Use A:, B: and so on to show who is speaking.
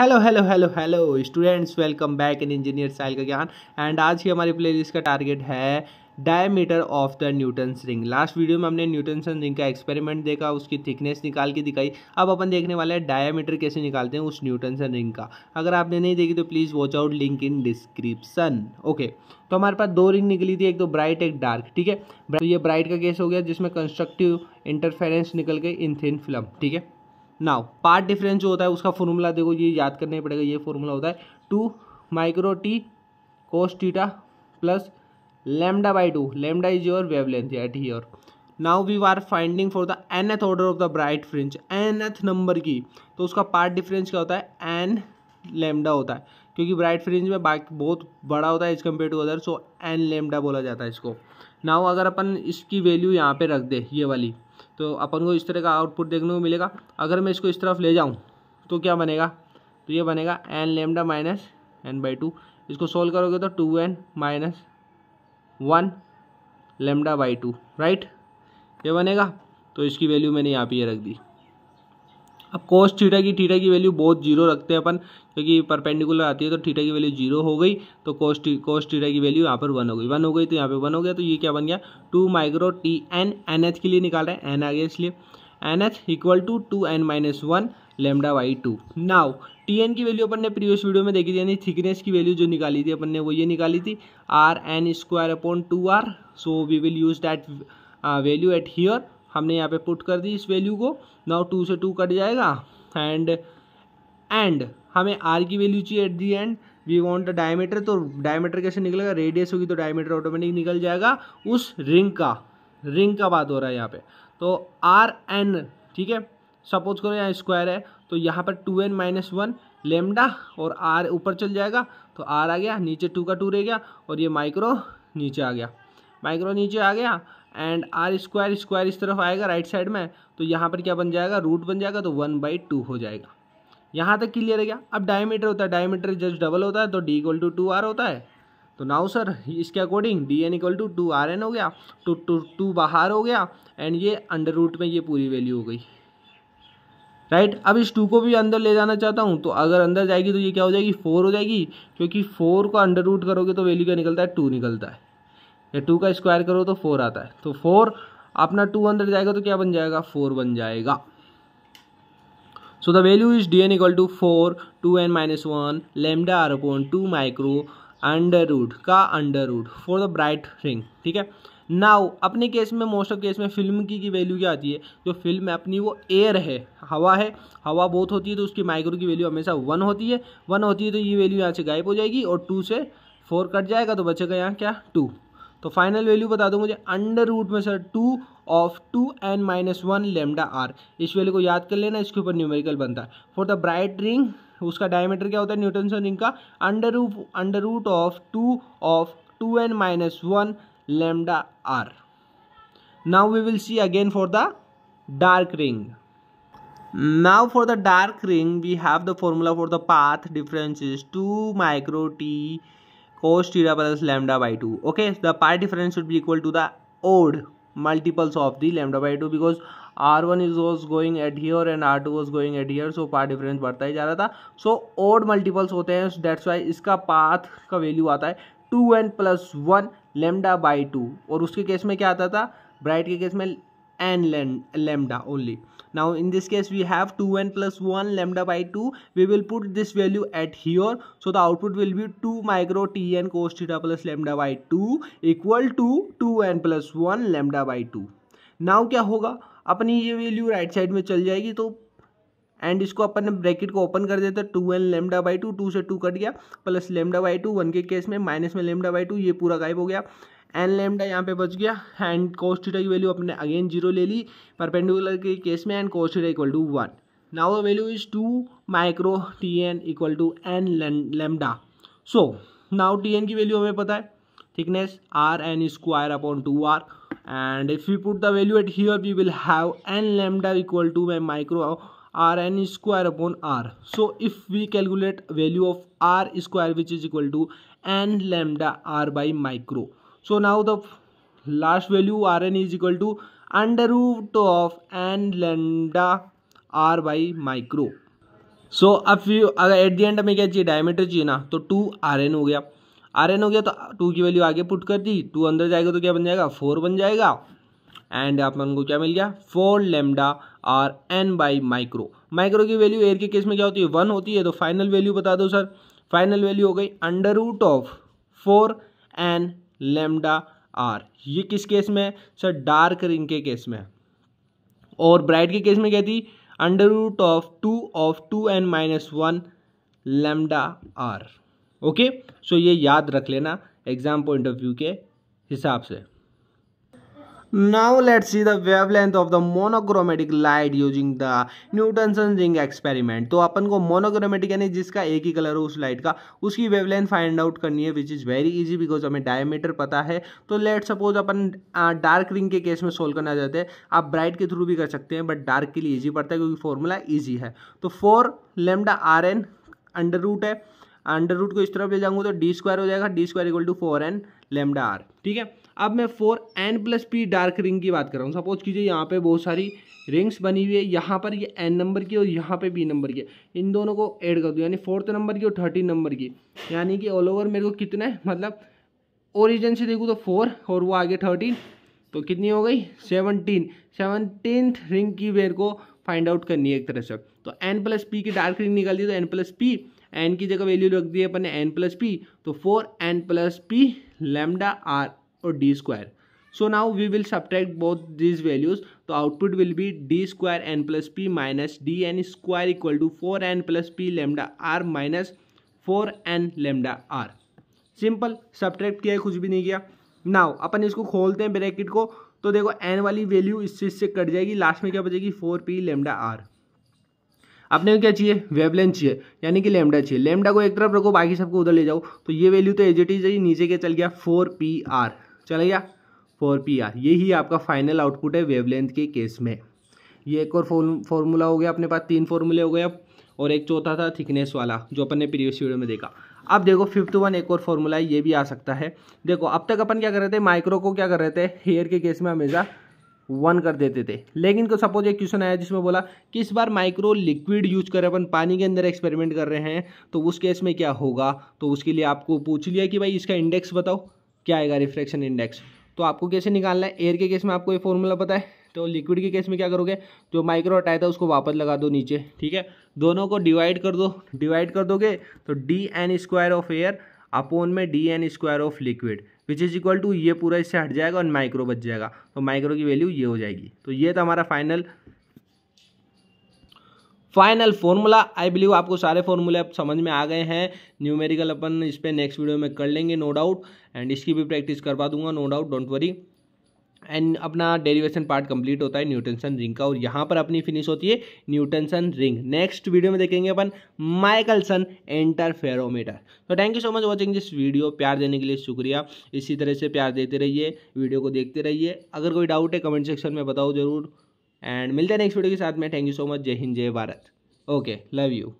A: Hello hello hello hello students welcome back in engineer साइल का ज्ञान एंड आज की हमारी प्लेलिस्ट का टारगेट है diameter of the Newton's ring last video में हमने न्यूटन्स रिंग का एक्सपेरिमेंट देखा उसकी थिकनेस निकाल के दिखाई अब अपन देखने वाले हैं डायमीटर कैसे निकालते हैं उस न्यूटन्स रिंग का अगर आपने नहीं देखी तो please watch out link in description okay तो हमारे पास दो रिंग निकली थी एक तो ब्राइट एक डार्क ठीक है तो ये ब्राइट का केस हो गया जिसमें कंस्ट्रक्टिव इंटरफेरेंस निकल गई इन थिन फिल्म ठीक है नाउ पार्ट डिफरेंस जो होता है उसका फॉर्मूला देखो ये याद करना ही पड़ेगा ये फॉर्मूला होता है two micro t cos theta plus lambda by two lambda is your wavelength at और now we are finding for the nth order of the bright fringe nth number की तो उसका path difference क्या होता है N lambda होता है क्योंकि ब्राइट फ्रिंज में बाइक बहुत बड़ा होता है is compare to other so n lambda बोला जाता है इसको नाउ अगर अपन इसकी वैल्यू यहाँ पे रख दे ये वाली तो अपन को इस तरह का आउटपुट देखने को मिलेगा अगर मैं इसको इस तरफ ले जाऊँ तो क्या बनेगा तो ये बनेगा n lambda minus n by two इसको सोल्व करोगे तो two n minus one lambda by two right ये बनेगा तो इसकी वैल्यू मैंने यहाँ पे रख दी अब कोस थीटा की थीटा की वैल्यू बहुत जीरो रखते हैं अपन क्योंकि परपेंडिकुलर आती है तो थीटा की वैल्यू जीरो हो गई तो कोस टी कोस थीटा की वैल्यू यहाँ पर वन हो गई वन हो गई तो यहाँ पे वन हो गया तो ये क्या बन गया two micro t n n h के लिए निकाल रहे हैं एन आ गया इसलिए n h equal to two n minus one lambda by two now t n की वैल्यू अपन ने प्रीवियस वीडियो में देखी थी यानी थिकनेस की वैल्यू जो निकाली थी अपन ने वो ये निकाली थी r n square upon two r so we will use that value at here हमने यहाँ पे पुट कर दी इस वैल्यू को नाउ टू से टू कट जाएगा एंड एंड हमें आर की वैल्यू चाहिए at the end we want a diameter तो डायमीटर कैसे निकलेगा रेडियस होगी तो डायमीटर ऑटोमेटिक निकल जाएगा उस रिंग का रिंग का बात हो रहा है यहाँ पे तो आर एन ठीक है सपोज करो यहाँ स्क्वायर है तो यहाँ पर two n minus one lambda और आर ऊपर चल जाएगा तो आर आ गया नीचे टू का टू रह गया और ये माइक्रो नीचे आ गया माइक्रो नीचे आ गया एंड आर स्क्वायर स्क्वायर इस तरफ आएगा राइट साइड में तो यहाँ पर क्या बन जाएगा रूट बन जाएगा तो वन बाई टू हो जाएगा यहाँ तक क्लियर है क्या अब डायमीटर होता है डायमीटर जस्ट डबल होता है तो d equal to two r होता है तो नाउ सर इसके according d n equal to two r n हो गया टू तो टू टू बाहर हो गया एंड ये अंडर रूट में ये पूरी वैल्यू हो गई राइट right? अब इस टू को भी अंदर ले जाना चाहता हूँ तो अगर अंदर जाएगी तो ये क्या हो जाएगी फोर हो जाएगी क्योंकि फोर को अंडर रूट करोगे तो वैल्यू क्या निकलता है टू निकलता है या टू का स्क्वायर करो तो फोर आता है तो फोर अपना टू अंदर जाएगा तो क्या बन जाएगा फोर बन जाएगा so the value is d n equal to four two n minus one lambda r upon two micro under root का under root for the bright ring ठीक है नाउ अपने केस में मोस्ट ऑफ केस में film की की value क्या आती है जो फिल्म अपनी वो एयर है हवा है हवा बहुत होती है तो उसकी माइक्रो की वैल्यू हमेशा वन होती है वन होती है तो ये वैल्यू यहाँ से गायब हो जाएगी और टू से फोर कट जाएगा तो बचेगा यहाँ क्या टू तो फाइनल वैल्यू बता दो मुझे अंडर रूट में sir two of two n minus one lambda r इस वैल्यू को याद कर लेना इसके ऊपर न्यूमेरिकल बनता है फॉर द ब्राइट रिंग उसका डायमीटर क्या होता है न्यूटन रिंग का under root under root of two of two n minus one lambda r now we will see again for the dark ring now for the dark ring we have the formula for the path difference is 2 micro t cos theta plus lambda by 2 okay so the part difference should be equal to the odd multiples of the lambda by 2 because r1 is was going at here and r2 was going at here so path difference badhta hi ja raha tha so odd multiples hote hain so that's why iska path ka value aata hai 2n plus 1 lambda by 2 aur uske case mein kya aata tha bright ke case mein n lambda only now in this case we have 2n plus 1 lambda by 2 we will put this value at here so the output will be 2 micro tn cos theta plus lambda by 2 equal to 2n plus 1 lambda by 2 now kya hoga apni ye value right side mein chal jayegi to and इसको अपन ने bracket को open कर देते two n lambda by two two से two cut गया plus lambda by two one के case में माइनस में लेमडा बाई टू ये पूरा गायब हो गया एन लेमडा यहाँ पे बच गया एंड कोस्टा की वैल्यू अपने अगेन जीरो ले ली परपेंडिकुलर के केस में and cos theta equal to one now the value is two micro t n equal to n lambda so now t n की वैल्यू हमें पता है thickness r n square upon two r and if you put the value at here we will have n lambda equal to my micro r n square upon r so if we calculate value of r square which is equal to n lambda r by micro so now the last value rn is equal to under root of n lambda r by micro so अब फिर अगर at the end में क्या चाहिए diameter चाहिए ना तो to r n हो गया आर एन हो गया तो टू की वैल्यू आगे पुट कर दी टू अंदर जाएगा तो क्या बन जाएगा फोर बन जाएगा एंड आप लोगों को क्या मिल गया four lambda r n by micro micro की वैल्यू एयर के केस में क्या होती है वन होती है तो फाइनल वैल्यू बता दो सर फाइनल वैल्यू हो गई under root of four n lambda r ये किस केस में सर डार्क रिंग के केस में और ब्राइट के केस में क्या थी under root of two of two n minus one lambda r okay so ये याद रख लेना एग्जाम पॉइंट ऑफ व्यू के हिसाब से Now let's see the wavelength of the monochromatic light using the Newton's ring experiment. तो अपन को monochromatic यानी जिसका एक ही कलर हो उस लाइट का उसकी वेवलेंथ फाइंड आउट करनी है which is very easy because हमें डायमीटर पता है तो लेट सपोज अपन डार्क रिंग के केस में सोल्व करना चाहते हैं आप ब्राइट के थ्रू भी कर सकते हैं बट डार्क के लिए ईजी पड़ता है क्योंकि फॉर्मूला ईजी है तो four lambda r n under root है अंडर रूट को इस तरफ ले जाऊंगा तो डी स्क्वायर हो जाएगा d square equal to four n lambda r ठीक है अब मैं four n plus p dark ring की बात कर रहा हूँ सपोज कीजिए यहाँ पे बहुत सारी रिंग्स बनी हुई है यहाँ पर ये एन नंबर की और यहाँ पे बी नंबर की इन दोनों को ऐड कर दूँ यानी फोर्थ नंबर की और थर्टीन नंबर की यानी कि ऑल ओवर मेरे को कितना है मतलब ओरिजिन से देखूँ तो फोर और वो आगे थर्टीन तो कितनी हो गई सेवनटीन सेवनटीन रिंग की मेरे को फाइंड आउट करनी है एक तरह से तो एन प्लस पी की डार्क रिंग निकाल दी तो एन प्लस पी एन की जगह वैल्यू रख दी है अपन ने एन प्लस पी तो four n plus p lambda r और d square so will subtract both this values तो output will be d square n plus p minus d n square equal to four n plus p lambda r minus four n lambda r simple subtract किया है कुछ भी नहीं किया now अपन इसको खोलते हैं ब्रैकेट को तो देखो एन वाली वैल्यू इससे इससे कट जाएगी लास्ट में क्या बचेगी फोर पी लेमडा आर अपने को क्या चाहिए वेवलेंथ चाहिए यानी कि लेमडा चाहिए लेमडा को एक तरफ रखो बाकी सबको उधर ले जाओ तो ये वैल्यू तो एज ही इज नीचे क्या चल गया फोर पी आर चलेगा फोर पी आर यही आपका फाइनल आउटपुट है वेवलेंथ के केस में ये एक और फॉर्मूला हो गया अपने पास तीन फॉर्मूले हो गए अब और एक चौथा था थिकनेस वाला जो अपन ने प्रीवियस वीडियो में देखा अब देखो फिफ्थ वन एक और फॉर्मूला है ये भी आ सकता है देखो अब तक अपन क्या कर रहे थे माइक्रो को क्या कर रहे थे हेयर के केस में हमेशा वन कर देते थे लेकिन को तो सपोज एक क्वेश्चन आया जिसमें बोला कि इस बार माइक्रो लिक्विड यूज कर अपन पानी के अंदर एक्सपेरिमेंट कर रहे हैं तो उस केस में क्या होगा तो उसके लिए आपको पूछ लिया कि भाई इसका इंडेक्स बताओ क्या आएगा रिफ्रैक्शन इंडेक्स तो आपको कैसे निकालना है एयर के केस में आपको ये फॉर्मूला पता है तो लिक्विड के केस में क्या करोगे जो माइक्रो हटाया था उसको वापस लगा दो नीचे ठीक है दोनों को डिवाइड कर दो डिवाइड कर दोगे तो d n square of air upon में d n square of liquid which is equal to ये पूरा इससे हट जाएगा और माइक्रो बच जाएगा तो माइक्रो की वैल्यू ये हो जाएगी तो ये था हमारा final final formula I believe आपको सारे फॉर्मूले अब समझ में आ गए हैं न्यूमेरिकल अपन इस पर नेक्स्ट वीडियो में कर लेंगे नो डाउट एंड इसकी भी प्रैक्टिस करवा दूंगा no doubt don't worry and अपना डेरिवेशन पार्ट कंप्लीट होता है न्यूटनसन रिंग का और यहाँ पर अपनी फिनिश होती है न्यूटनसन रिंग नेक्स्ट वीडियो में देखेंगे अपन माइकलसन इंटरफेरोमीटर तो thank you so much watching this video प्यार देने के लिए शुक्रिया इसी तरह से प्यार देते रहिए वीडियो को देखते रहिए अगर कोई डाउट है कमेंट सेक्शन में बताओ जरूर एंड मिलते हैं नेक्स्ट वीडियो के साथ में थैंक यू सो मच जय हिंद जय भारत ओके लव यू